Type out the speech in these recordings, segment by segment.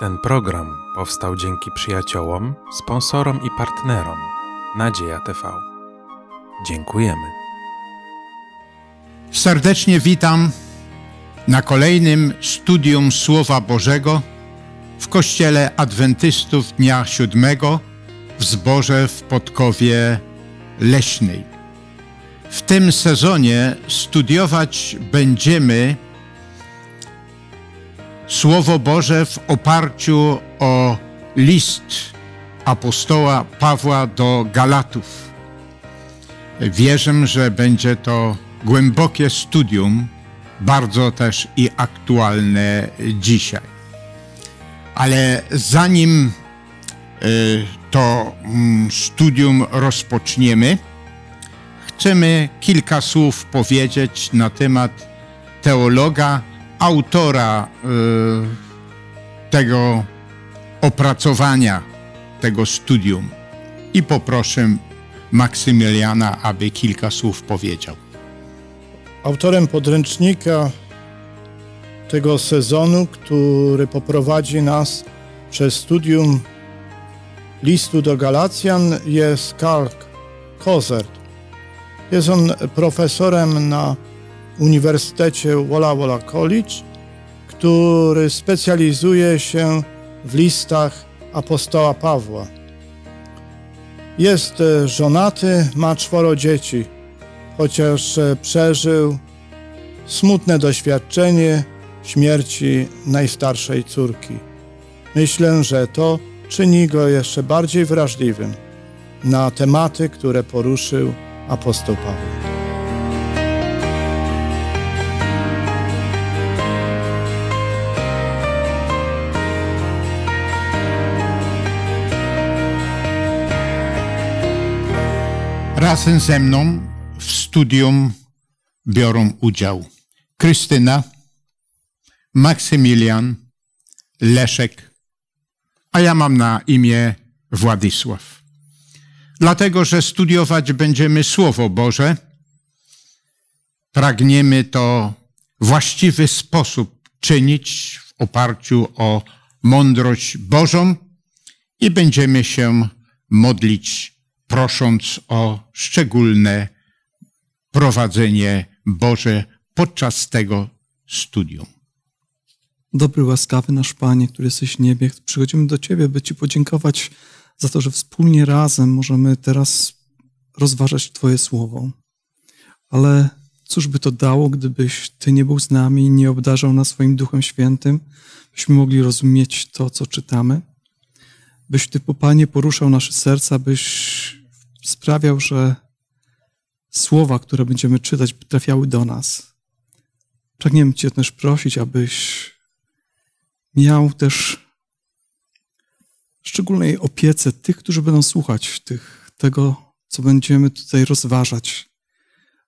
Ten program powstał dzięki przyjaciołom, sponsorom i partnerom Nadzieja TV. Dziękujemy. Serdecznie witam na kolejnym studium Słowa Bożego w Kościele Adwentystów Dnia Siódmego w zborze w Podkowie Leśnej. W tym sezonie studiować będziemy Słowo Boże w oparciu o list apostoła Pawła do Galatów. Wierzę, że będzie to głębokie studium, bardzo też i aktualne dzisiaj. Ale zanim e, to mm, studium rozpoczniemy, chcemy kilka słów powiedzieć na temat teologa, autora y, tego opracowania, tego studium i poproszę Maksymiliana, aby kilka słów powiedział. Autorem podręcznika tego sezonu, który poprowadzi nas przez studium listu do Galacjan jest Karl Kozert. Jest on profesorem na Uniwersytecie Walla Walla College, który specjalizuje się w listach apostoła Pawła. Jest żonaty, ma czworo dzieci, chociaż przeżył smutne doświadczenie śmierci najstarszej córki. Myślę, że to czyni go jeszcze bardziej wrażliwym na tematy, które poruszył apostoł Paweł. razem ze mną w studium biorą udział Krystyna, Maksymilian, Leszek, a ja mam na imię Władysław. Dlatego, że studiować będziemy Słowo Boże, pragniemy to właściwy sposób czynić w oparciu o mądrość Bożą i będziemy się modlić prosząc o szczególne prowadzenie Boże podczas tego studium. Dobry, łaskawy nasz Panie, który jesteś w niebie, przychodzimy do Ciebie, by Ci podziękować za to, że wspólnie razem możemy teraz rozważać Twoje słowo. Ale cóż by to dało, gdybyś Ty nie był z nami i nie obdarzał nas swoim Duchem Świętym, byśmy mogli rozumieć to, co czytamy? Byś Ty, po Panie, poruszał nasze serca, byś sprawiał, że słowa, które będziemy czytać, trafiały do nas. Pragniemy Cię też prosić, abyś miał też szczególnej opiece tych, którzy będą słuchać tych, tego, co będziemy tutaj rozważać,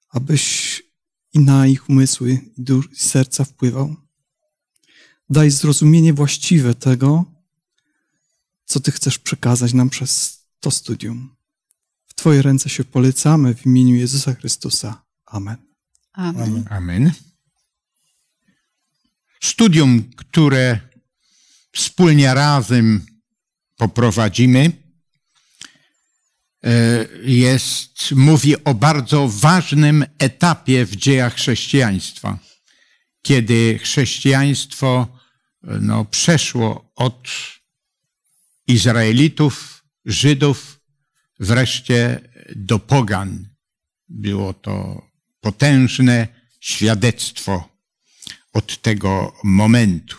abyś i na ich umysły i, i serca wpływał. Daj zrozumienie właściwe tego, co Ty chcesz przekazać nam przez to studium. Twoje ręce się polecamy w imieniu Jezusa Chrystusa. Amen. Amen. Amen. Studium, które wspólnie razem poprowadzimy, e, jest, mówi o bardzo ważnym etapie w dziejach chrześcijaństwa, kiedy chrześcijaństwo e, no, przeszło od Izraelitów, Żydów, wreszcie do pogan. Było to potężne świadectwo od tego momentu.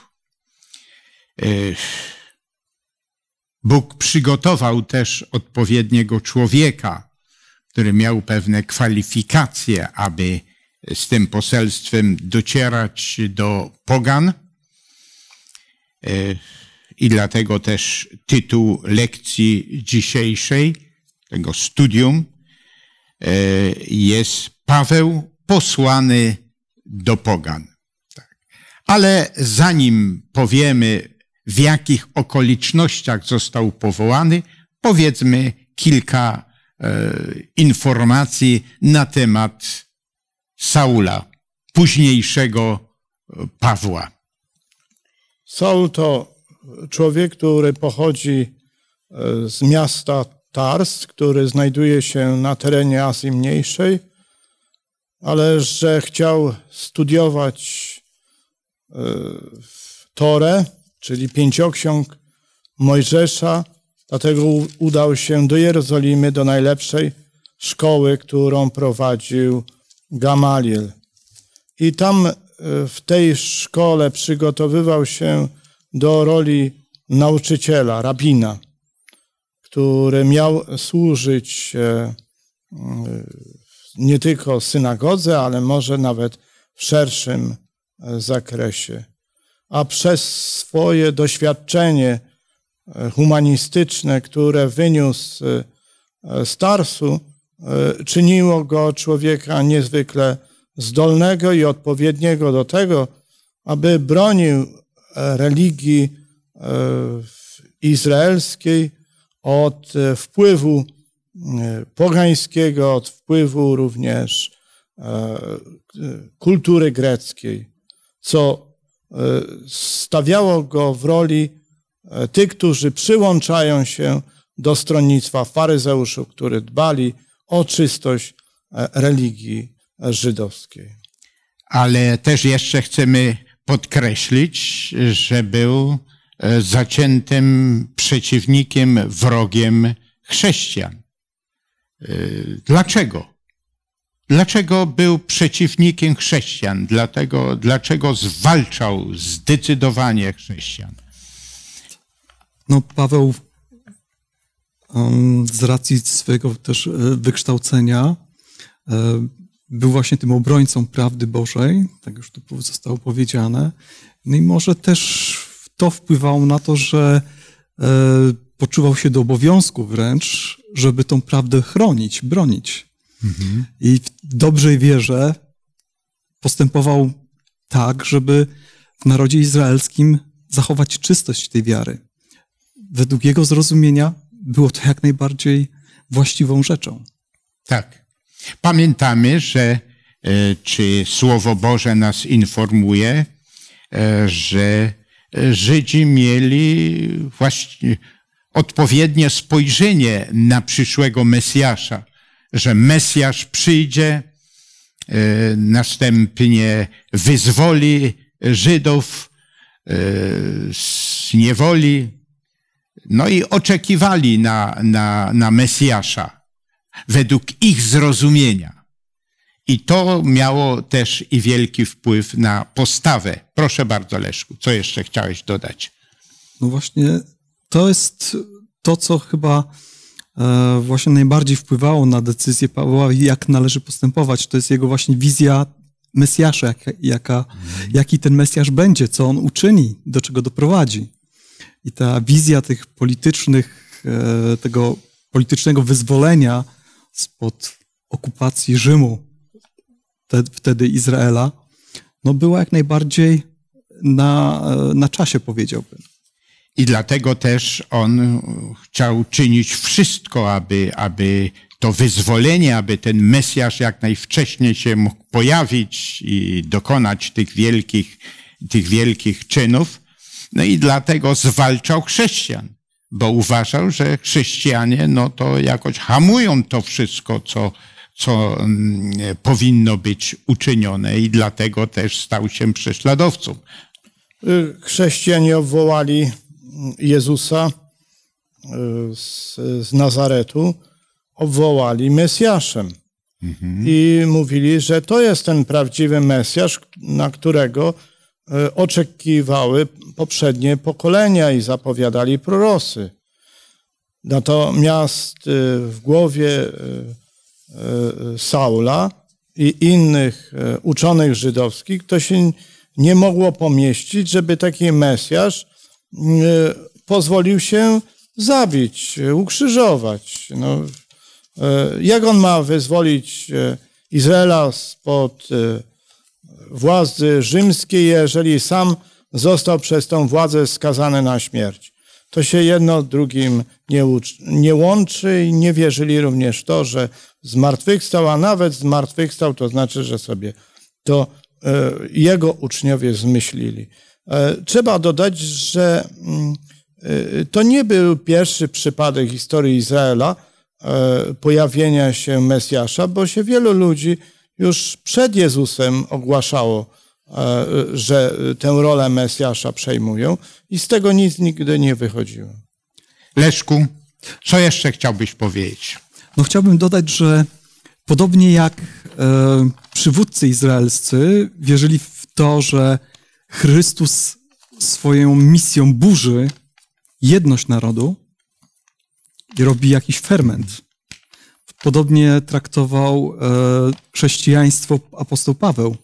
Bóg przygotował też odpowiedniego człowieka, który miał pewne kwalifikacje, aby z tym poselstwem docierać do pogan. I dlatego też tytuł lekcji dzisiejszej tego studium e, jest Paweł posłany do Pogan. Tak. Ale zanim powiemy, w jakich okolicznościach został powołany, powiedzmy kilka e, informacji na temat Saula, późniejszego e, Pawła. Saul to człowiek, który pochodzi z miasta Tars, który znajduje się na terenie Azji Mniejszej, ale że chciał studiować e, Torę, czyli pięcioksiąg Mojżesza, dlatego udał się do Jerozolimy, do najlepszej szkoły, którą prowadził Gamaliel. I tam e, w tej szkole przygotowywał się do roli nauczyciela, rabina który miał służyć e, e, nie tylko synagodze, ale może nawet w szerszym e, zakresie. A przez swoje doświadczenie humanistyczne, które wyniósł z Tarsu, czyniło go człowieka niezwykle zdolnego i odpowiedniego do tego, aby bronił religii izraelskiej od e, wpływu e, pogańskiego, od wpływu również e, kultury greckiej, co stawiało go w roli tych, którzy przyłączają się do stronnictwa faryzeuszów, którzy dbali o czystość religii żydowskiej. Ale też jeszcze chcemy podkreślić, że był E, zaciętym przeciwnikiem, wrogiem chrześcijan. E, dlaczego? Dlaczego był przeciwnikiem chrześcijan? Dlatego, dlaczego zwalczał zdecydowanie chrześcijan? No, Paweł z racji swojego też e, wykształcenia był właśnie tym obrońcą prawdy Bożej, tak już tu zostało powiedziane. No i może też to wpływało na to, że e, poczuwał się do obowiązku wręcz, żeby tą prawdę chronić, bronić. Mhm. I w dobrej wierze postępował tak, żeby w narodzie izraelskim zachować czystość tej wiary. Według jego zrozumienia było to jak najbardziej właściwą rzeczą. Tak. Pamiętamy, że e, czy Słowo Boże nas informuje, e, że E, Żydzi mieli właśnie odpowiednie spojrzenie na przyszłego Mesjasza, że Mesjasz przyjdzie, e, następnie wyzwoli Żydów e, z niewoli. No i oczekiwali na, na, na Mesjasza według ich zrozumienia. I to miało też i wielki wpływ na postawę. Proszę bardzo, Leszku, co jeszcze chciałeś dodać? No właśnie, to jest to, co chyba e, właśnie najbardziej wpływało na decyzję Pawła, jak należy postępować. To jest jego właśnie wizja Mesjasza, jaka, jaka, mhm. jaki ten Mesjasz będzie, co on uczyni, do czego doprowadzi. I ta wizja tych politycznych, e, tego politycznego wyzwolenia spod okupacji Rzymu, te, wtedy Izraela, no była jak najbardziej na, na czasie, powiedziałbym. I dlatego też on chciał czynić wszystko, aby, aby to wyzwolenie, aby ten Mesjasz jak najwcześniej się mógł pojawić i dokonać tych wielkich, tych wielkich czynów. No i dlatego zwalczał chrześcijan, bo uważał, że chrześcijanie no to jakoś hamują to wszystko, co, co mm, powinno być uczynione i dlatego też stał się prześladowcą. Y, chrześcijanie obwołali mm, Jezusa y, z, z Nazaretu, obwołali Mesjaszem. Mhm. I mówili, że to jest ten prawdziwy Mesjasz, na którego y, oczekiwały poprzednie pokolenia i zapowiadali prorosy. Natomiast w głowie E, Saula i innych e, uczonych żydowskich, to się nie mogło pomieścić, żeby taki Mesjasz e, pozwolił się zabić, ukrzyżować. No, jak on ma wyzwolić Izraela spod władzy rzymskiej, jeżeli sam został przez tą władzę skazany na śmierć? to się jedno drugim nie, nie łączy i nie wierzyli również w to, że zmartwychwstał, a nawet zmartwychwstał, to znaczy, że sobie to e, jego uczniowie zmyślili. E, trzeba dodać, że mm, e, to nie był pierwszy przypadek historii Izraela pojawienia się Mesjasza, bo się wielu ludzi już przed Jezusem ogłaszało E, że tę rolę Mesjasza przejmują i z tego nic nigdy nie wychodziło. Leszku, co jeszcze chciałbyś powiedzieć? No chciałbym dodać, że podobnie jak e, przywódcy izraelscy wierzyli w to, że Chrystus swoją misją burzy jedność narodu i robi jakiś ferment. Podobnie traktował e, chrześcijaństwo apostoł Paweł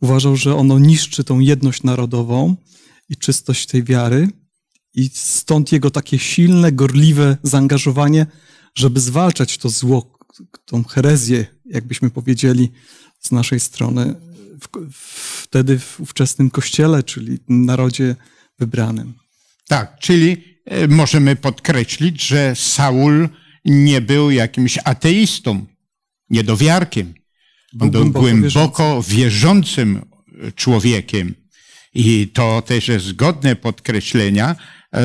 Uważał, że ono niszczy tą jedność narodową i czystość tej wiary. I stąd jego takie silne, gorliwe zaangażowanie, żeby zwalczać to zło, tą herezję, jakbyśmy powiedzieli z naszej strony, w, wtedy w ówczesnym kościele, czyli narodzie wybranym. Tak, czyli e, możemy podkreślić, że Saul nie był jakimś ateistą, niedowiarkiem. Był, głęboko, wierzącym człowiekiem. I to też jest godne podkreślenia,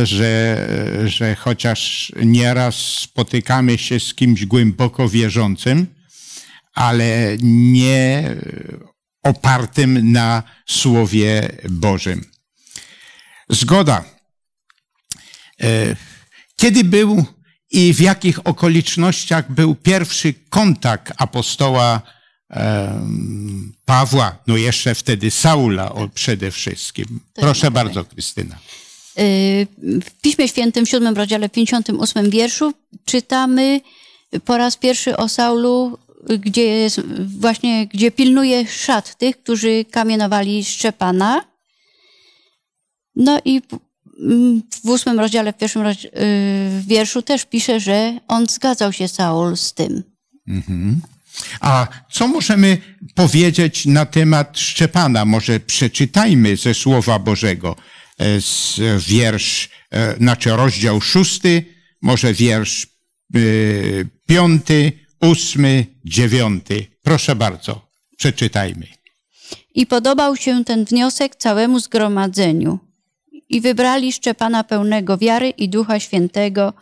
że, że chociaż nieraz spotykamy się z kimś głęboko wierzącym, ale nie opartym na Słowie Bożym. Zgoda. E, kiedy był i w jakich okolicznościach był pierwszy kontakt apostoła Pawła, no jeszcze wtedy Saula przede wszystkim. Tak, Proszę tak. bardzo, Krystyna. Y, w Piśmie Świętym, w siódmym rozdziale, 58 wierszu czytamy po raz pierwszy o Saulu, gdzie jest właśnie, gdzie pilnuje szat tych, którzy kamienowali Szczepana. No i w mm, ósmym rozdziale, w pierwszym y, wierszu też pisze, że on zgadzał się Saul z tym. Mhm. A co możemy powiedzieć na temat Szczepana? Może przeczytajmy ze Słowa Bożego e, z wiersz, e, znaczy rozdział szósty, może wiersz e, piąty, ósmy, dziewiąty. Proszę bardzo, przeczytajmy. I podobał się ten wniosek całemu zgromadzeniu. I wybrali Szczepana pełnego wiary i Ducha Świętego,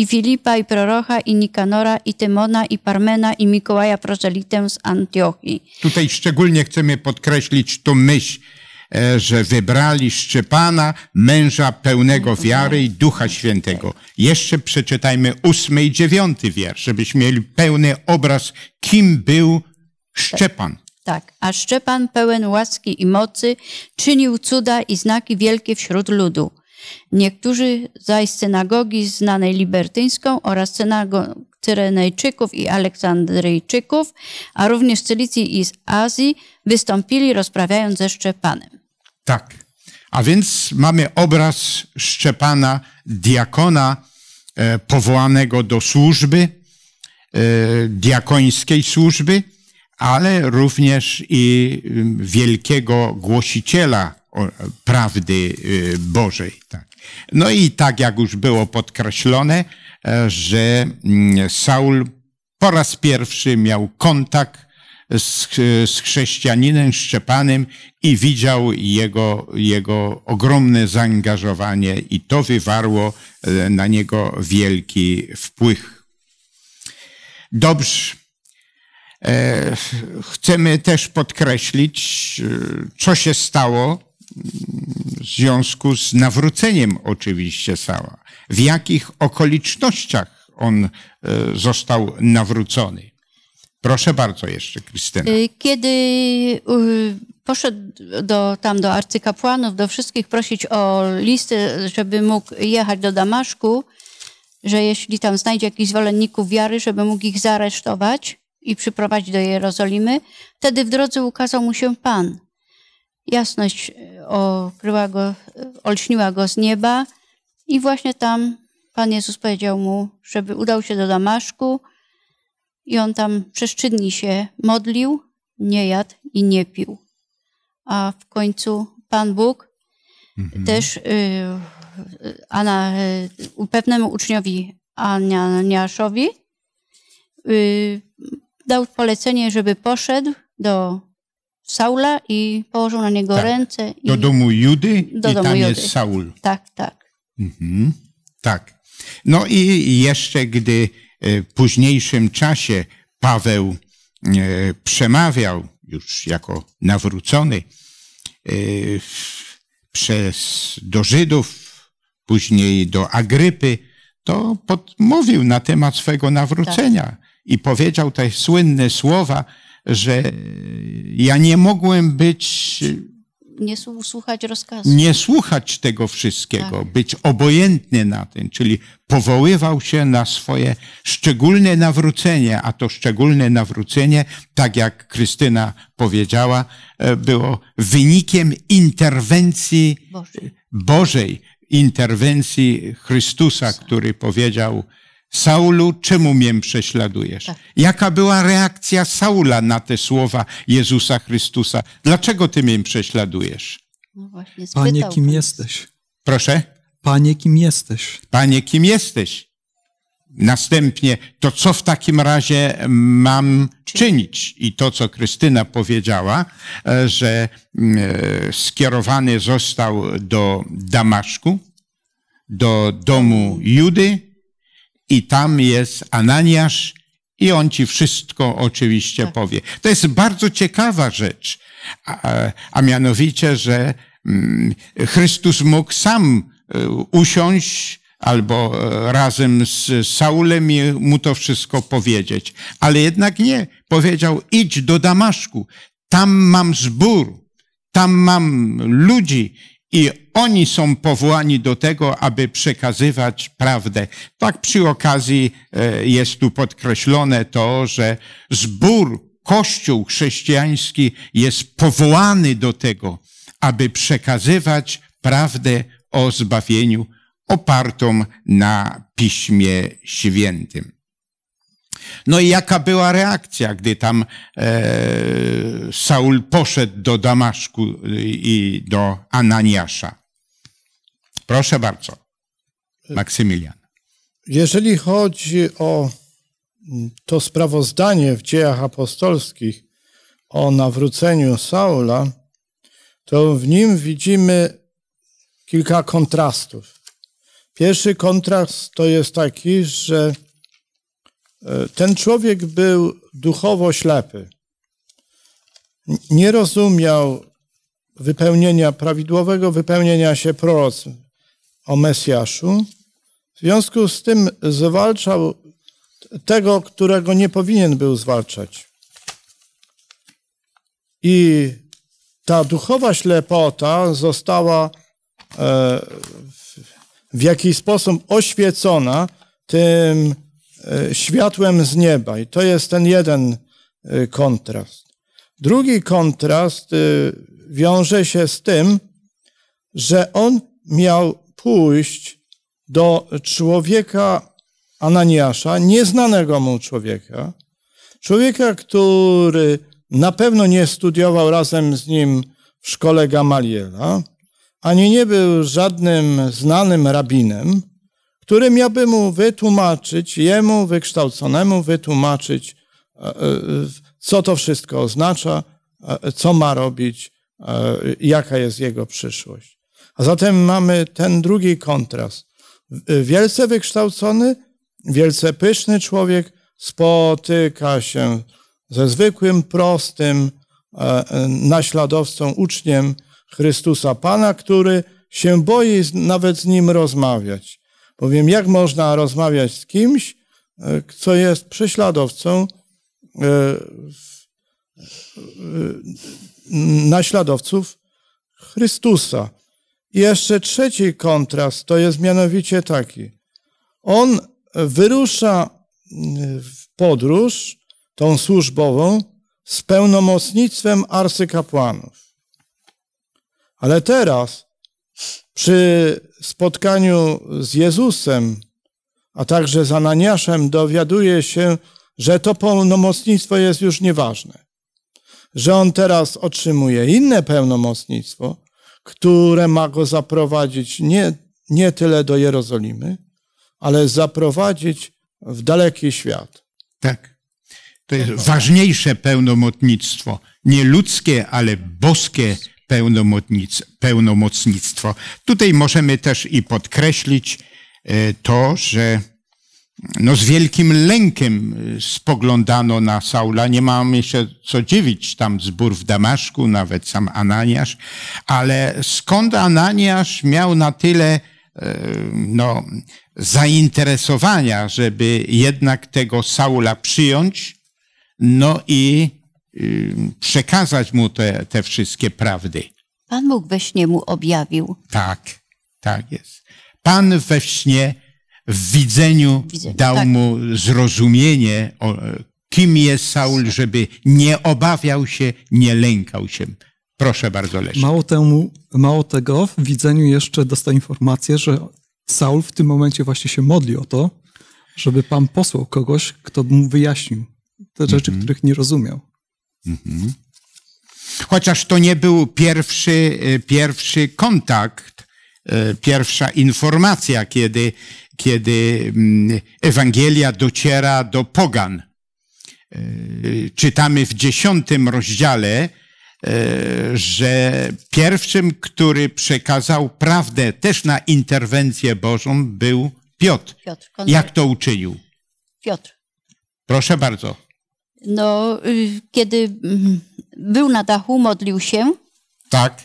i Filipa i prorocha i Nikanora i Tymona i Parmena i Mikołaja prozelitę z Antiochii. Tutaj szczególnie chcemy podkreślić tą myśl, e, że wybrali Szczepana, męża pełnego wiary i Ducha Świętego. Jeszcze przeczytajmy ósmy i dziewiąty wiersz, żebyśmy mieli pełny obraz, kim był Szczepan. Tak, a Szczepan pełen łaski i mocy czynił cuda i znaki wielkie wśród ludu. Niektórzy zaś synagogi znanej libertyńską oraz synagog Cyrenejczyków i Aleksandryjczyków, a również z Cylicji i z Azji wystąpili rozprawiając ze Szczepanem. Tak. A więc mamy obraz Szczepana, diakona e, powołanego do służby, e, diakońskiej służby, ale również i wielkiego głosiciela prawdy y, Bożej. Tak. No i tak jak już było podkreślone, e, że mm, Saul po raz pierwszy miał kontakt z, z chrześcijaninem Szczepanem i widział jego, jego ogromne zaangażowanie i to wywarło e, na niego wielki wpływ. Dobrze. E, chcemy też podkreślić, co się stało w związku z nawróceniem oczywiście Sala. w jakich okolicznościach on e, został nawrócony. Proszę bardzo jeszcze, Krystyna. Y, kiedy poszedł do, tam do arcykapłanów, do wszystkich prosić o listy, żeby mógł jechać do Damaszku, że jeśli tam znajdzie jakichś zwolenników wiary, żeby mógł ich zaresztować i przyprowadzić do Jerozolimy, wtedy w drodze ukazał mu się Pan Jasność e, okryła go, e, olśniła go z nieba i właśnie tam Pan Jezus powiedział mu, żeby udał się do Damaszku i on tam przez trzy dni się modlił, nie jadł i nie pił. A w końcu Pan Bóg mhm. też y, Ana, y, pewnemu uczniowi Aniaszowi y, dał polecenie, żeby poszedł do Saula i położył na niego tak. ręce. Do domu Judy do i domu tam Judy. jest Saul. Tak, tak. Mhm. Tak. No i jeszcze gdy e, w późniejszym czasie Paweł e, przemawiał już jako nawrócony e, przez do Żydów, później do Agrypy, to mówił na temat swego nawrócenia tak. i powiedział te słynne słowa, że ja nie mogłem być. Nie słuchać rozkazu. Nie słuchać tego wszystkiego, tak. być obojętny na ten, czyli powoływał się na swoje szczególne nawrócenie, a to szczególne nawrócenie, tak jak Krystyna powiedziała, e, było wynikiem interwencji Bożej, Bożej interwencji Chrystusa, który powiedział, Saulu, czemu mnie prześladujesz? Tak. Jaka była reakcja Saula na te słowa Jezusa Chrystusa? Dlaczego ty mnie prześladujesz? No właśnie, Panie, kim pan. jesteś? Proszę? Panie, kim jesteś? Panie, kim jesteś? Następnie, to co w takim razie mam czynić? I to, co Krystyna powiedziała, e, że e, skierowany został do Damaszku, do domu Judy, i tam jest Ananiasz i on ci wszystko oczywiście tak. powie. To jest bardzo ciekawa rzecz, a, a mianowicie, że mm, Chrystus mógł sam e, usiąść albo e, razem z Saulem i mu to wszystko powiedzieć. Ale jednak nie. Powiedział, idź do Damaszku, tam mam zbór, tam mam ludzi i oni są powołani do tego, aby przekazywać prawdę. Tak przy okazji e, jest tu podkreślone to, że zbór, kościół chrześcijański jest powołany do tego, aby przekazywać prawdę o zbawieniu opartą na Piśmie Świętym. No i jaka była reakcja, gdy tam e, Saul poszedł do Damaszku i do Ananiasza? Proszę bardzo, Maksymilian. Jeżeli chodzi o mm, to sprawozdanie w dziejach apostolskich o nawróceniu Saula, to w nim widzimy kilka kontrastów. Pierwszy kontrast to jest taki, że E, ten człowiek był duchowo ślepy. Nie rozumiał wypełnienia, prawidłowego wypełnienia się proroc o Mesjaszu. W związku z tym zwalczał tego, którego nie powinien był zwalczać. I ta duchowa ślepota została e, w jakiś sposób oświecona tym E, światłem z nieba. I to jest ten jeden e, kontrast. Drugi kontrast e, wiąże się z tym, że on miał pójść do człowieka Ananiasza, nieznanego mu człowieka, człowieka, który na pewno nie studiował razem z nim w szkole Gamaliela, ani nie był żadnym znanym rabinem, którym ja bym mu wytłumaczyć, jemu wykształconemu wytłumaczyć, e, e, co to wszystko oznacza, e, co ma robić, jaka jest jego przyszłość. A zatem mamy ten drugi kontrast. Wielce wykształcony, wielce pyszny człowiek spotyka się ze zwykłym, prostym naśladowcą, uczniem Chrystusa Pana, który się boi nawet z nim rozmawiać. Bowiem jak można rozmawiać z kimś, co e, jest prześladowcą, e, e, naśladowców Chrystusa. I jeszcze trzeci kontrast to jest mianowicie taki. On wyrusza w podróż, tą służbową, z pełnomocnictwem arcykapłanów. Ale teraz, przy spotkaniu z Jezusem, a także z Ananiaszem dowiaduje się, że to pełnomocnictwo jest już nieważne. Że on teraz otrzymuje inne pełnomocnictwo, które ma go zaprowadzić nie, nie tyle do Jerozolimy, ale zaprowadzić w daleki świat. Tak. To jest ważniejsze pełnomocnictwo. Nie ludzkie, ale boskie pełnomocnictwo. Tutaj możemy też i podkreślić e, to, że no z wielkim lękiem e, spoglądano na Saula. Nie mamy się co dziwić, tam zbór w Damaszku, nawet sam Ananiasz. Ale skąd Ananiasz miał na tyle e, no, zainteresowania, żeby jednak tego Saula przyjąć? No i przekazać mu te, te wszystkie prawdy. Pan Bóg we śnie mu objawił. Tak, tak jest. Pan we śnie w widzeniu, widzeniu dał tak. mu zrozumienie, o, e, kim jest Saul, żeby nie obawiał się, nie lękał się. Proszę bardzo, Leszek. Mało, temu, mało tego, w widzeniu jeszcze dostał informację, że Saul w tym momencie właśnie się modli o to, żeby Pan posłał kogoś, kto mu wyjaśnił te rzeczy, mm -hmm. których nie rozumiał. Mhm. Chociaż to nie był pierwszy, y, pierwszy kontakt, y, pierwsza informacja, kiedy, kiedy mm, Ewangelia dociera do pogan. Y, czytamy w dziesiątym rozdziale, że pierwszym, który przekazał prawdę też na interwencję Bożą, był Piotr. Piotr Jak to uczynił? Piotr. Proszę bardzo no, y, kiedy mm, był na dachu, modlił się. Tak.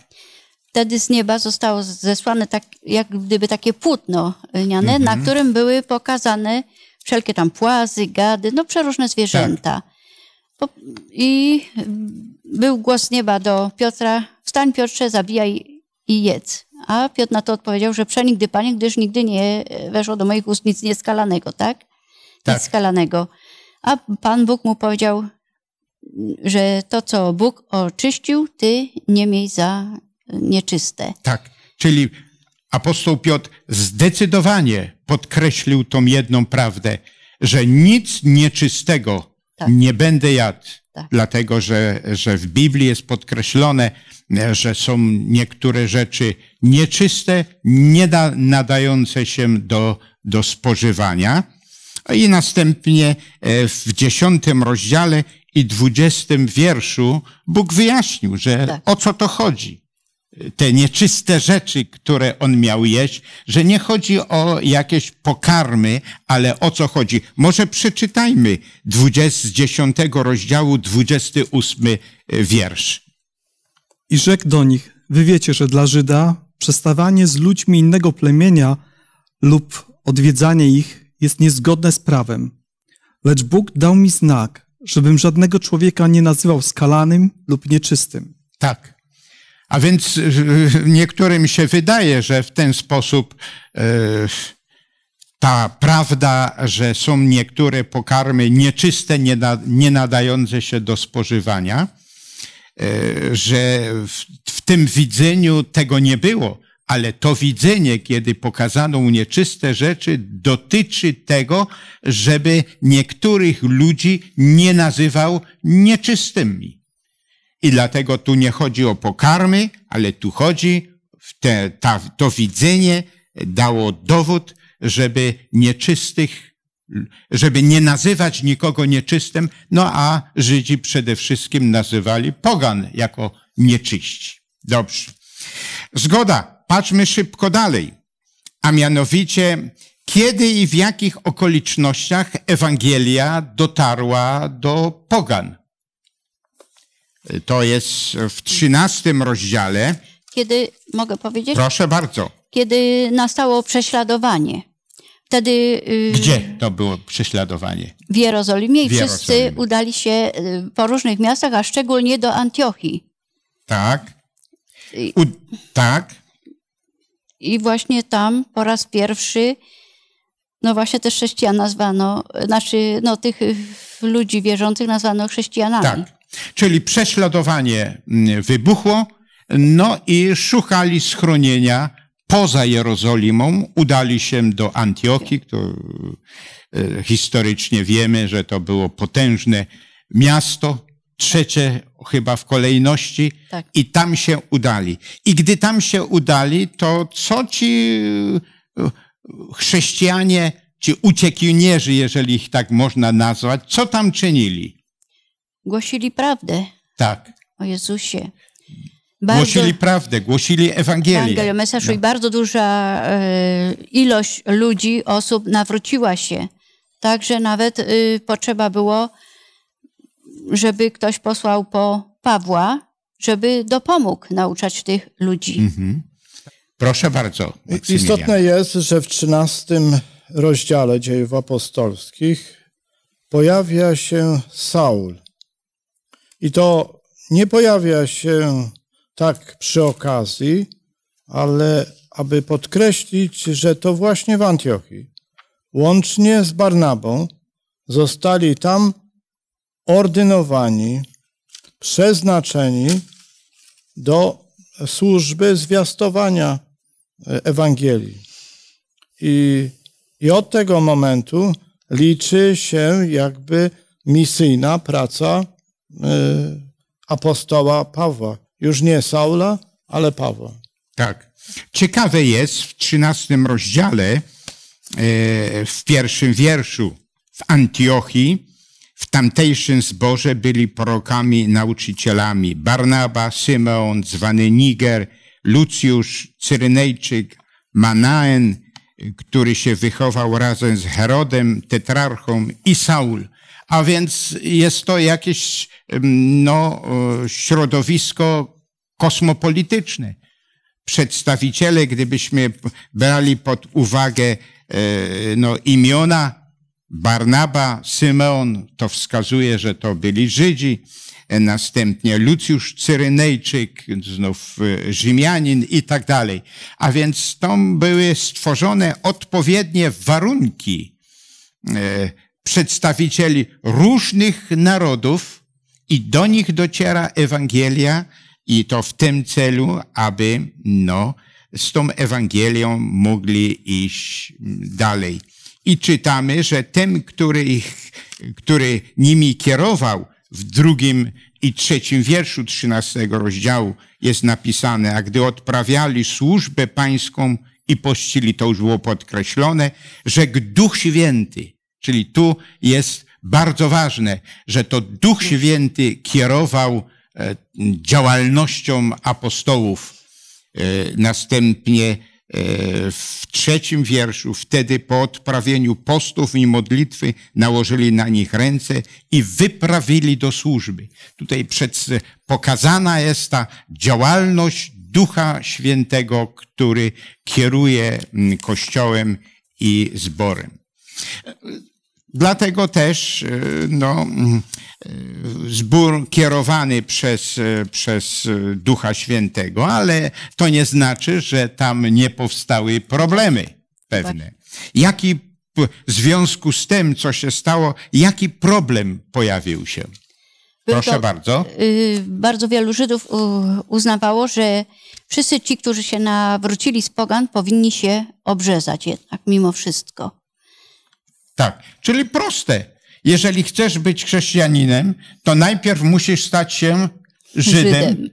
Wtedy z nieba zostało zesłane tak, jak gdyby takie płótno lniane, mm -hmm. na mhm. którym były pokazane wszelkie tam płazy, gady, no przeróżne zwierzęta. Tak. I był głos nieba do Piotra, wstań Piotrze, zabijaj i jedz. A Piotr na to odpowiedział, że przenigdy, panie, gdyż nigdy nie weszło do moich ust nic nieskalanego, tak? tak. Nic skalanego. A Pan Bóg mu powiedział, że to, co Bóg oczyścił, ty nie miej za nieczyste. Tak, czyli apostoł Piotr zdecydowanie podkreślił tą jedną prawdę, że nic nieczystego tak. nie będę jadł. Tak. Dlatego, że, że w Biblii jest podkreślone, że są niektóre rzeczy nieczyste, nie da, nadające się do, do spożywania i następnie e, w dziesiątym rozdziale i dwudziestym wierszu Bóg wyjaśnił, że tak. o co to chodzi. Te nieczyste rzeczy, które on miał jeść, że nie chodzi o jakieś pokarmy, ale o co chodzi. Może przeczytajmy 20, z dziesiątego rozdziału, dwudziesty ósmy e, wiersz. I rzekł do nich, wy wiecie, że dla Żyda przestawanie z ludźmi innego plemienia lub odwiedzanie ich jest niezgodne z prawem. Lecz Bóg dał mi znak, żebym żadnego człowieka nie nazywał skalanym lub nieczystym. Tak. A więc y, y, niektórym się wydaje, że w ten sposób y, ta prawda, że są niektóre pokarmy nieczyste, nie nadające się do spożywania, że w tym widzeniu tego nie było ale to widzenie, kiedy pokazano mu nieczyste rzeczy, dotyczy tego, żeby niektórych ludzi nie nazywał nieczystymi. I dlatego tu nie chodzi o pokarmy, ale tu chodzi, w te, ta, to widzenie dało dowód, żeby nieczystych, żeby nie nazywać nikogo nieczystym, no a Żydzi przede wszystkim nazywali pogan jako nieczyści. Dobrze. Zgoda patrzmy szybko dalej. A mianowicie, kiedy i w jakich okolicznościach Ewangelia dotarła do pogan. To jest w trzynastym rozdziale. Kiedy mogę powiedzieć? Proszę bardzo. Kiedy nastało prześladowanie. Wtedy. Y, Gdzie to było prześladowanie? W Jerozolimie i wszyscy Jerozolimie. udali się y, po różnych miastach, a szczególnie do Antiochii. Tak. Y, U, tak. I właśnie tam po raz pierwszy, no właśnie te chrześcijan nazwano, znaczy no tych y, ludzi wierzących nazwano chrześcijanami. Tak, czyli prześladowanie mm, wybuchło, no i szukali schronienia poza Jerozolimą, udali się do Antiochii, to y, historycznie wiemy, że to było potężne miasto, trzecie chyba w kolejności tak. i tam się udali. I gdy tam się udali, to co ci e, chrześcijanie, ci uciekinierzy, jeżeli ich tak można nazwać, co tam czynili? Głosili prawdę. Tak. O Jezusie. Bardzo, głosili prawdę, głosili Ewangelię. Ewangelię, no. i bardzo duża e, ilość ludzi, osób nawróciła się. Także nawet y, potrzeba było żeby ktoś posłał po Pawła, żeby dopomógł nauczać tych ludzi. Mhm. Proszę bardzo. Istotne jest, że w 13 rozdziale dziejów apostolskich pojawia się Saul. I to nie pojawia się tak przy okazji, ale aby podkreślić, że to właśnie w Antiochii, łącznie z Barnabą, zostali tam ordynowani, przeznaczeni do służby zwiastowania e, Ewangelii. I, I od tego momentu liczy się jakby misyjna praca e, apostoła Pawła. Już nie Saula, ale Pawła. Tak. Ciekawe jest w 13 rozdziale, e, w pierwszym wierszu w Antiochii, w tamtejszym zborze byli prorokami, nauczycielami Barnaba, Symeon, zwany Niger, Lucjusz, Cyrynejczyk, Manaen, który się wychował razem z Herodem, Tetrarchą i Saul. A więc jest to jakieś mm, no, e, środowisko kosmopolityczne. Przedstawiciele, gdybyśmy brali pod uwagę e, no, imiona Barnaba, Symeon, to wskazuje, że to byli Żydzi, e, następnie Lucjusz Cyrynejczyk, znów e, Rzymianin i tak dalej. A więc tam były stworzone odpowiednie warunki e, przedstawicieli różnych narodów i do nich dociera Ewangelia i to w tym celu, aby no, z tą Ewangelią mogli iść dalej i czytamy, że ten, który, ich, który nimi kierował w drugim i trzecim wierszu trzynastego rozdziału jest napisane, a gdy odprawiali służbę pańską i pościli, to już było podkreślone, że Duch Święty, czyli tu jest bardzo ważne, że to Duch Święty kierował e, działalnością apostołów. E, następnie E, w trzecim wierszu, wtedy po odprawieniu postów i modlitwy nałożyli na nich ręce i wyprawili do służby. Tutaj przed, pokazana jest ta działalność Ducha Świętego, który kieruje mm, Kościołem i zborem. Dlatego też y, no, y, zbór kierowany przez, y, przez Ducha Świętego, ale to nie znaczy, że tam nie powstały problemy pewne. Jaki w związku z tym, co się stało, jaki problem pojawił się? Proszę to, bardzo. bardzo wielu Żydów uznawało, że wszyscy ci, którzy się nawrócili z pogan, powinni się obrzezać jednak mimo wszystko. Tak, czyli proste. Jeżeli chcesz być chrześcijaninem, to najpierw musisz stać się Żydem, Żydem.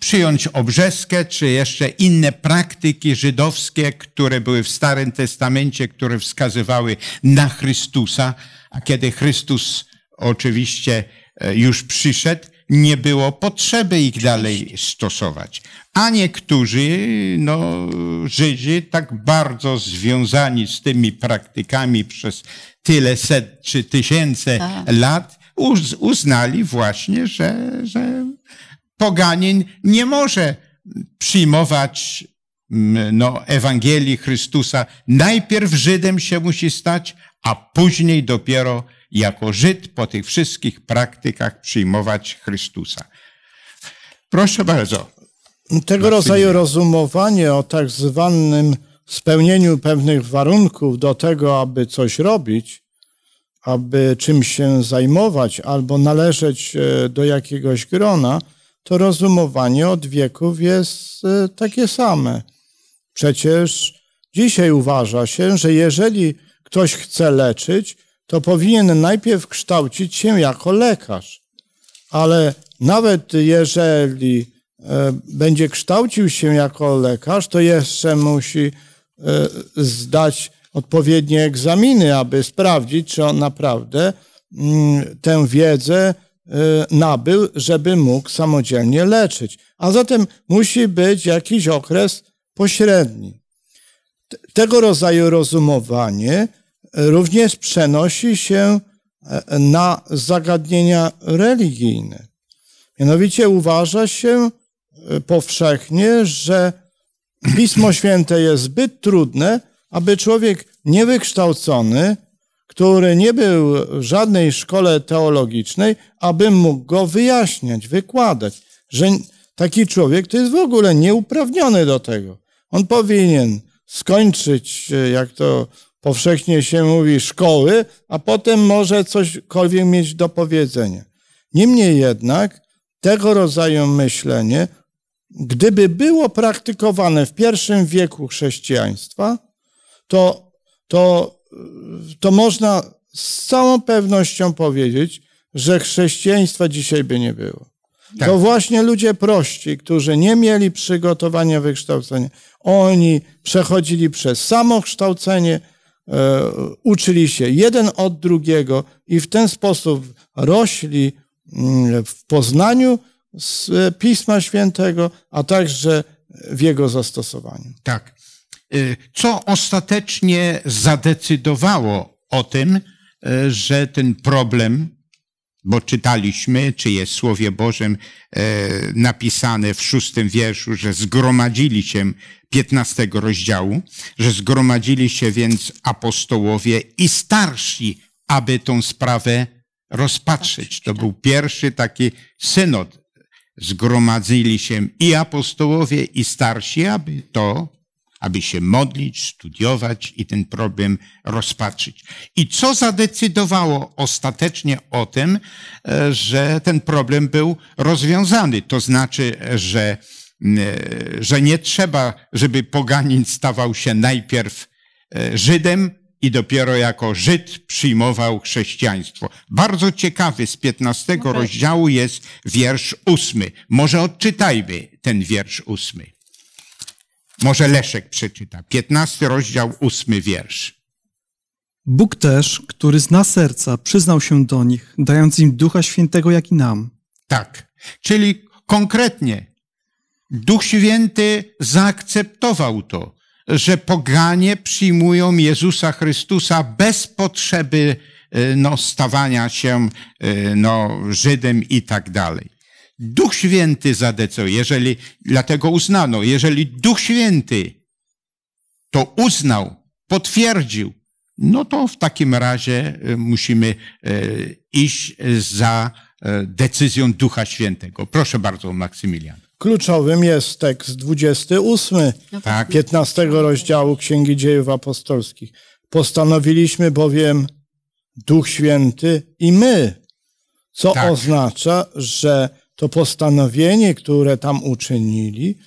przyjąć obrzeskę, czy jeszcze inne praktyki żydowskie, które były w Starym Testamencie, które wskazywały na Chrystusa, a kiedy Chrystus oczywiście e, już przyszedł, nie było potrzeby ich dalej stosować. A niektórzy, no, Żydzi, tak bardzo związani z tymi praktykami przez tyle set czy tysięcy lat, uz, uznali właśnie, że, że poganin nie może przyjmować mm, no, Ewangelii Chrystusa. Najpierw Żydem się musi stać, a później dopiero jako Żyd po tych wszystkich praktykach przyjmować Chrystusa. Proszę bardzo. Tego rodzaju rozumowanie o tak zwanym spełnieniu pewnych warunków do tego, aby coś robić, aby czymś się zajmować albo należeć e, do jakiegoś grona, to rozumowanie od wieków jest e, takie same. Przecież dzisiaj uważa się, że jeżeli ktoś chce leczyć, to powinien najpierw kształcić się jako lekarz. Ale nawet jeżeli e, będzie kształcił się jako lekarz, to jeszcze musi e, zdać odpowiednie egzaminy, aby sprawdzić, czy on naprawdę mm, tę wiedzę e, nabył, żeby mógł samodzielnie leczyć. A zatem musi być jakiś okres pośredni. Tego rodzaju rozumowanie również przenosi się e, na zagadnienia religijne. Mianowicie uważa się e, powszechnie, że Pismo Święte jest zbyt trudne, aby człowiek niewykształcony, który nie był w żadnej szkole teologicznej, aby mógł go wyjaśniać, wykładać, że taki człowiek to jest w ogóle nieuprawniony do tego. On powinien skończyć, e, jak to powszechnie się mówi szkoły, a potem może cośkolwiek mieć do powiedzenia. Niemniej jednak tego rodzaju myślenie, gdyby było praktykowane w pierwszym wieku chrześcijaństwa, to, to, to można z całą pewnością powiedzieć, że chrześcijaństwa dzisiaj by nie było. Tak. To właśnie ludzie prości, którzy nie mieli przygotowania, wykształcenia, oni przechodzili przez samokształcenie, E, uczyli się jeden od drugiego i w ten sposób rośli mm, w poznaniu z Pisma Świętego, a także w jego zastosowaniu. Tak. Y, co ostatecznie zadecydowało o tym, y, że ten problem bo czytaliśmy, czy jest Słowie Bożym e, napisane w szóstym wierszu, że zgromadzili się, 15 rozdziału, że zgromadzili się więc apostołowie i starsi, aby tą sprawę rozpatrzyć. To był pierwszy taki synod. Zgromadzili się i apostołowie, i starsi, aby to aby się modlić, studiować i ten problem rozpatrzyć. I co zadecydowało ostatecznie o tym, e, że ten problem był rozwiązany? To znaczy, że, e, że nie trzeba, żeby poganin stawał się najpierw e, Żydem, i dopiero jako Żyd przyjmował chrześcijaństwo. Bardzo ciekawy z 15 okay. No tak. rozdziału jest wiersz ósmy. Może odczytajmy ten wiersz ósmy. Może Leszek przeczyta. 15 rozdział, 8 wiersz. Bóg też, który zna serca, przyznał się do nich, dając im Ducha Świętego, jak i nam. Tak. Czyli konkretnie Duch Święty zaakceptował to, że poganie przyjmują Jezusa Chrystusa bez potrzeby e, no, stawania się e, no, Żydem i tak dalej. Duch Święty zadecydował, Jeżeli, dlatego uznano, jeżeli Duch Święty to uznał, potwierdził, no to w takim razie e, musimy e, iść za e, decyzją Ducha Świętego. Proszę bardzo, Maksymilian. Kluczowym jest tekst 28, no tak. 15 rozdziału Księgi Dziejów Apostolskich. Postanowiliśmy bowiem Duch Święty i my, co tak. oznacza, że to postanowienie, które tam uczynili,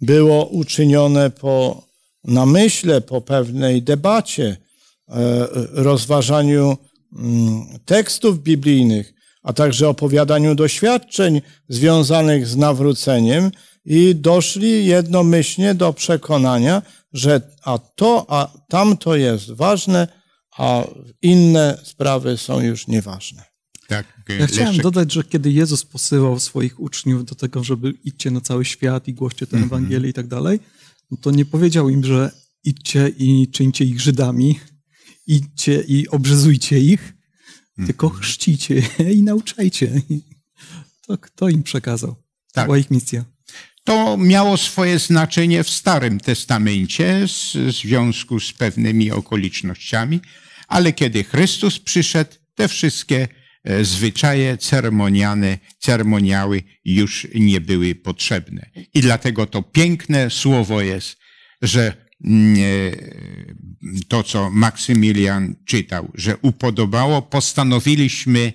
było uczynione po namyśle, po pewnej debacie, e, rozważaniu mm, tekstów biblijnych, a także opowiadaniu doświadczeń związanych z nawróceniem i doszli jednomyślnie do przekonania, że a to, a tamto jest ważne, a inne sprawy są już nieważne. Tak, e, ja chciałem Leszek... dodać, że kiedy Jezus posyłał swoich uczniów do tego, żeby idźcie na cały świat i głoście tę mhm. Ewangelię mm -hmm. i tak dalej, no to nie powiedział im, że idźcie i czyńcie ich Żydami, idźcie i obrzezujcie ich, mm -hmm. tylko chrzcicie i nauczajcie. To kto im przekazał? Tak. Była ich misja. To miało swoje znaczenie w Starym Testamencie w związku z pewnymi okolicznościami, ale kiedy Chrystus przyszedł, te wszystkie E, zwyczaje, ceremoniane, ceremoniały już nie były potrzebne. I dlatego to piękne słowo jest, że mm, e, to, co Maksymilian czytał, że upodobało, postanowiliśmy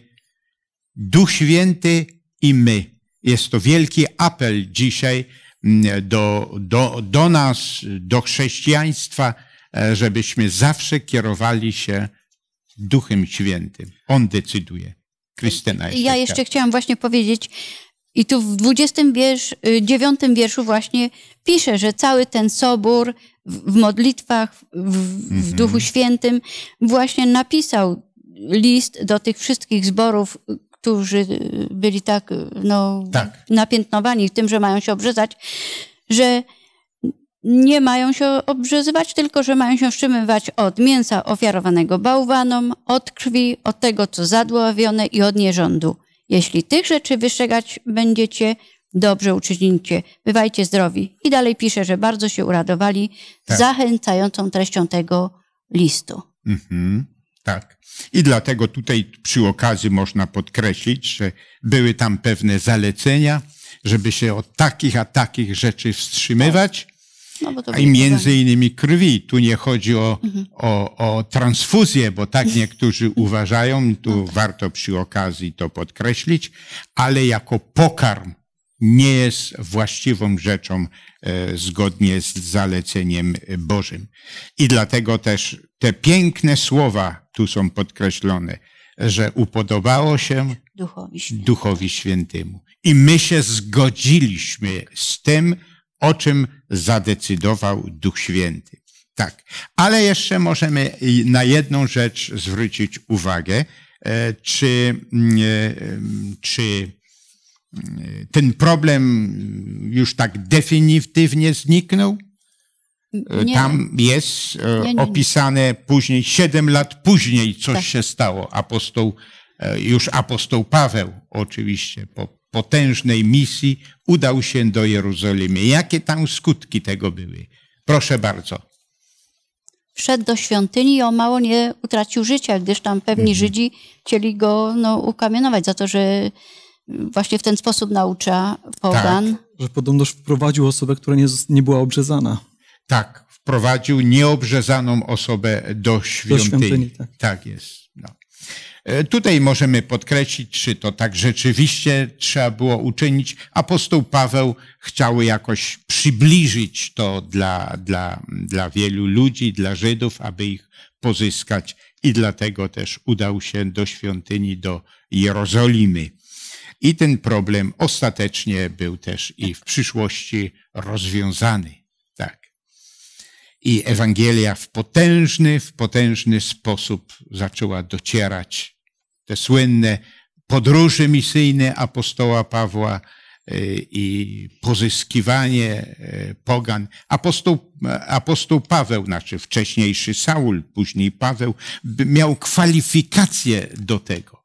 Duch Święty i my. Jest to wielki apel dzisiaj mm, do, do, do nas, do chrześcijaństwa, e, żebyśmy zawsze kierowali się Duchem Świętym. On decyduje. Krystyna jest. Ja jeszcze chciałam właśnie powiedzieć, i tu w 29 y, wierszu właśnie pisze, że cały ten sobór w modlitwach, w, w mhm. Duchu Świętym właśnie napisał list do tych wszystkich zborów, którzy y, byli tak, y, no, tak. napiętnowani tym, że mają się obrzezać, że nie mają się obrzezywać, tylko że mają się wstrzymywać od mięsa ofiarowanego bałwanom, od krwi, od tego, co zadławione i od nierządu. Jeśli tych rzeczy wystrzegać będziecie, dobrze uczynicie. Bywajcie zdrowi. I dalej pisze, że bardzo się uradowali tak. zachęcającą treścią tego listu. Mhm, tak. I dlatego tutaj przy okazji można podkreślić, że były tam pewne zalecenia, żeby się od takich a takich rzeczy wstrzymywać no, I między innymi krwi. Tu nie chodzi o, mhm. o, o transfuzję, bo tak niektórzy uważają, tu no. warto przy okazji to podkreślić, ale jako pokarm nie jest właściwą rzeczą e, zgodnie z zaleceniem Bożym. I dlatego też te piękne słowa tu są podkreślone, że upodobało się Duchowi, Duchowi Świętemu. I my się zgodziliśmy z tym, o czym zadecydował Duch Święty. Tak, ale jeszcze możemy na jedną rzecz zwrócić uwagę, e, czy, mm, e, mm, czy e, ten problem już tak definitywnie zniknął? Nie. Tam jest nie, nie, opisane później, siedem lat później, coś tak. się stało. Apostoł, już apostoł Paweł, oczywiście, po potężnej misji udał się do Jerozolimy. Jakie tam skutki tego były? Proszę bardzo. Wszedł do świątyni i o mało nie utracił życia, gdyż tam pewni mhm. Żydzi chcieli go no, ukamienować za to, że właśnie w ten sposób naucza pogan. Tak. Że podobno wprowadził osobę, która nie, nie była obrzezana. Tak, wprowadził nieobrzezaną osobę do świątyni. Do świątyni tak. tak jest. E, tutaj możemy podkreślić, czy to tak rzeczywiście trzeba było uczynić. Apostoł Paweł chciał jakoś przybliżyć to dla, dla, dla wielu ludzi, dla Żydów, aby ich pozyskać i dlatego też udał się do świątyni, do Jerozolimy. I ten problem ostatecznie był też i w przyszłości rozwiązany. Tak. I Ewangelia w potężny, w potężny sposób zaczęła docierać te słynne podróże misyjne apostoła Pawła e, i pozyskiwanie e, pogan. Apostoł, apostoł Paweł, znaczy wcześniejszy Saul, później Paweł, miał kwalifikacje do tego.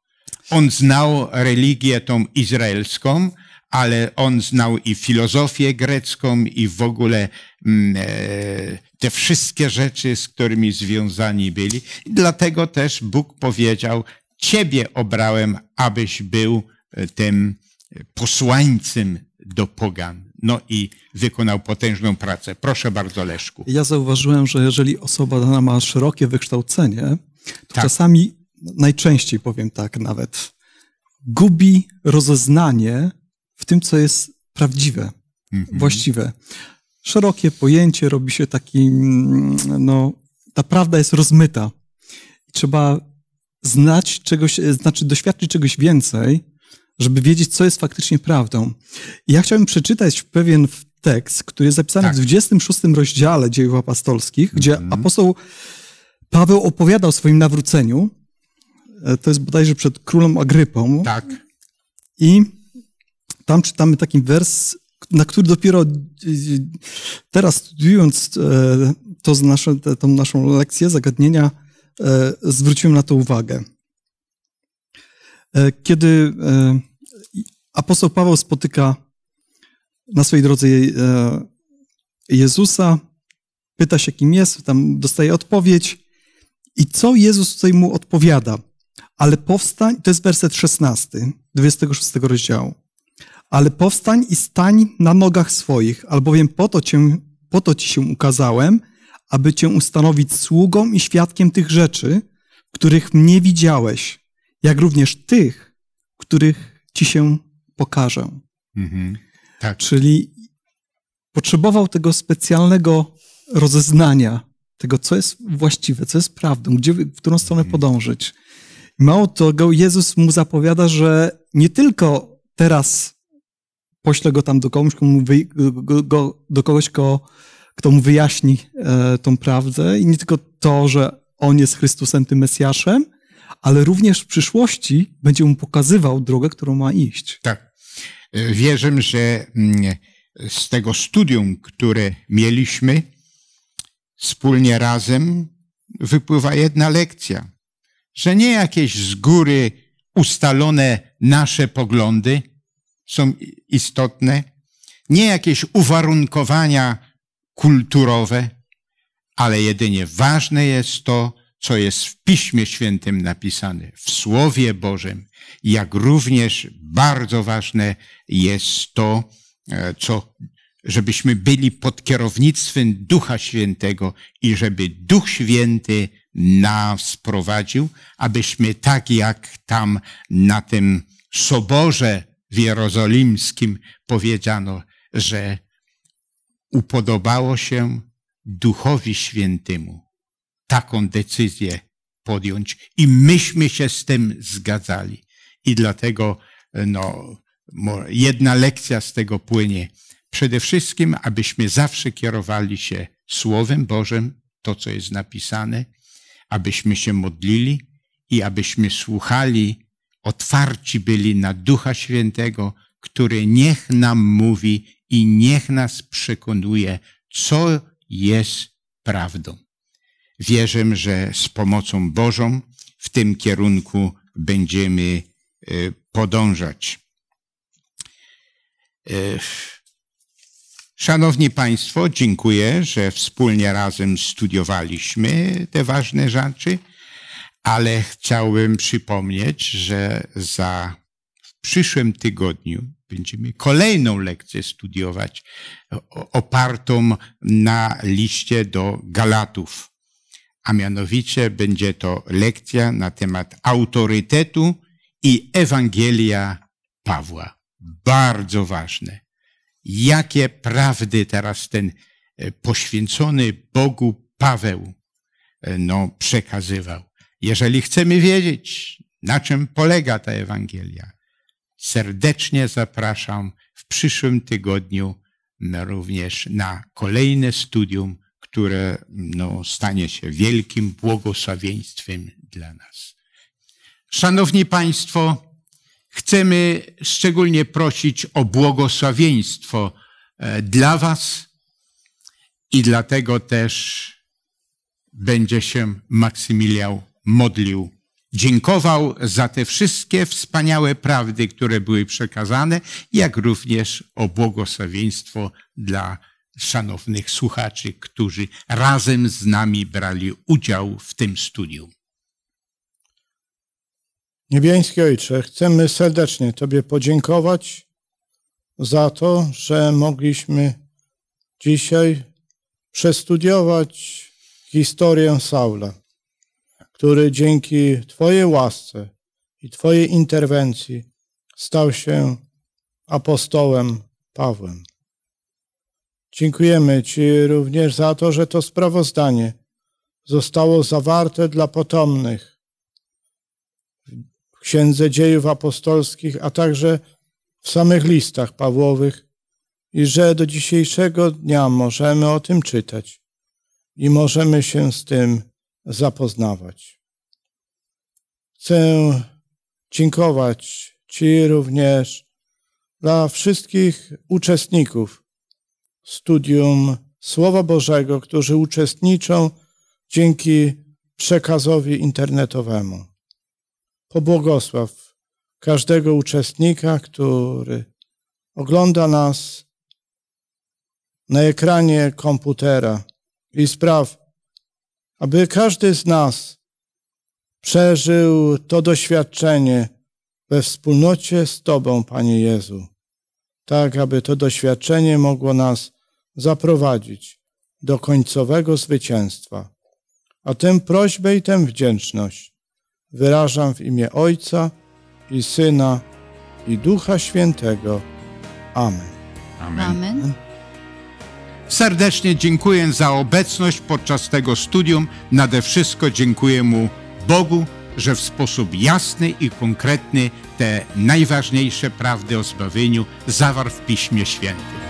On znał religię tą izraelską, ale on znał i filozofię grecką, i w ogóle mm, e, te wszystkie rzeczy, z którymi związani byli. Dlatego też Bóg powiedział, Ciebie obrałem, abyś był e, tym e, posłańcem do pogan. No i wykonał potężną pracę. Proszę bardzo, Leszku. Ja zauważyłem, że jeżeli osoba dana ma szerokie wykształcenie, to tak. czasami, no, najczęściej powiem tak nawet, gubi rozeznanie w tym, co jest prawdziwe, mhm. właściwe. Szerokie pojęcie robi się takim, no, ta prawda jest rozmyta. Trzeba znać czegoś, e, znaczy doświadczyć czegoś więcej, żeby wiedzieć, co jest faktycznie prawdą. I ja chciałbym przeczytać pewien tekst, który jest zapisany tak. w 26 rozdziale dziejów apostolskich, gdzie mhm. apostoł Paweł opowiadał o swoim nawróceniu. E, to jest bodajże przed królem Agrypą. Tak. I tam czytamy taki wers, na który dopiero e, teraz studiując to z naszą, tą naszą lekcję zagadnienia E, zwróciłem na to uwagę. E, kiedy e, apostoł Paweł spotyka na swojej drodze Jezusa, pyta się, kim jest, tam dostaje odpowiedź. I co Jezus tutaj mu odpowiada? Ale powstań, to jest werset 16, 26 rozdziału. Ale powstań i stań na nogach swoich, albowiem po to, cię, po to ci się ukazałem, aby Cię ustanowić sługą i świadkiem tych rzeczy, których mnie widziałeś, jak również tych, których Ci się pokażę. Mhm. Tak. Czyli potrzebował tego specjalnego rozeznania, tego, co jest właściwe, co jest prawdą, gdzie, w którą stronę mhm. podążyć. Mało tego, Jezus mu zapowiada, że nie tylko teraz pośle go tam do kogoś, go, do kogoś, ko kto mu wyjaśni e, tą prawdę i nie tylko to, że on jest Chrystusem, tym Mesjaszem, ale również w przyszłości będzie mu pokazywał drogę, którą ma iść. Tak. E, Wierzę, że mm, z tego studium, które mieliśmy wspólnie razem, wypływa jedna lekcja, że nie jakieś z góry ustalone nasze poglądy są istotne, nie jakieś uwarunkowania kulturowe, ale jedynie ważne jest to, co jest w Piśmie Świętym napisane, w Słowie Bożym, jak również bardzo ważne jest to, e, co, żebyśmy byli pod kierownictwem Ducha Świętego i żeby Duch Święty nas prowadził, abyśmy tak jak tam na tym soborze w Jerozolimskim powiedziano, że upodobało się Duchowi Świętemu taką decyzję podjąć i myśmy się z tym zgadzali. I dlatego no, jedna lekcja z tego płynie. Przede wszystkim, abyśmy zawsze kierowali się Słowem Bożym, to co jest napisane, abyśmy się modlili i abyśmy słuchali, otwarci byli na Ducha Świętego, który niech nam mówi i niech nas przekonuje, co jest prawdą. Wierzę, że z pomocą Bożą w tym kierunku będziemy e, podążać. E, szanowni Państwo, dziękuję, że wspólnie razem studiowaliśmy te ważne rzeczy, ale chciałbym przypomnieć, że za w przyszłym tygodniu będziemy kolejną lekcję studiować opartą na liście do Galatów, a mianowicie będzie to lekcja na temat autorytetu i Ewangelia Pawła. Bardzo ważne. Jakie prawdy teraz ten e, poświęcony Bogu Paweł e, no, przekazywał. Jeżeli chcemy wiedzieć, na czym polega ta Ewangelia, serdecznie zapraszam w przyszłym tygodniu no, również na kolejne studium, które no, stanie się wielkim błogosławieństwem dla nas. Szanowni Państwo, chcemy szczególnie prosić o błogosławieństwo e, dla Was i dlatego też będzie się Maksymiliał modlił dziękował za te wszystkie wspaniałe prawdy, które były przekazane, jak również o błogosławieństwo dla szanownych słuchaczy, którzy razem z nami brali udział w tym studium. Niebieski Ojcze, chcemy serdecznie Tobie podziękować za to, że mogliśmy dzisiaj przestudiować historię Saula który dzięki Twojej łasce i Twojej interwencji stał się apostołem Pawłem. Dziękujemy Ci również za to, że to sprawozdanie zostało zawarte dla potomnych w Księdze Dziejów Apostolskich, a także w samych listach Pawłowych i że do dzisiejszego dnia możemy o tym czytać i możemy się z tym zapoznawać. Chcę dziękować Ci również dla wszystkich uczestników studium Słowa Bożego, którzy uczestniczą dzięki przekazowi internetowemu. Pobłogosław każdego uczestnika, który ogląda nas na ekranie komputera i spraw, aby każdy z nas przeżył to doświadczenie we wspólnocie z Tobą, Panie Jezu, tak aby to doświadczenie mogło nas zaprowadzić do końcowego zwycięstwa. A tę prośbę i tę wdzięczność wyrażam w imię Ojca i Syna i Ducha Świętego. Amen. Amen. Amen. Serdecznie dziękuję za obecność podczas tego studium. Nade wszystko dziękuję mu Bogu, że w sposób jasny i konkretny te najważniejsze prawdy o zbawieniu zawarł w Piśmie Świętym.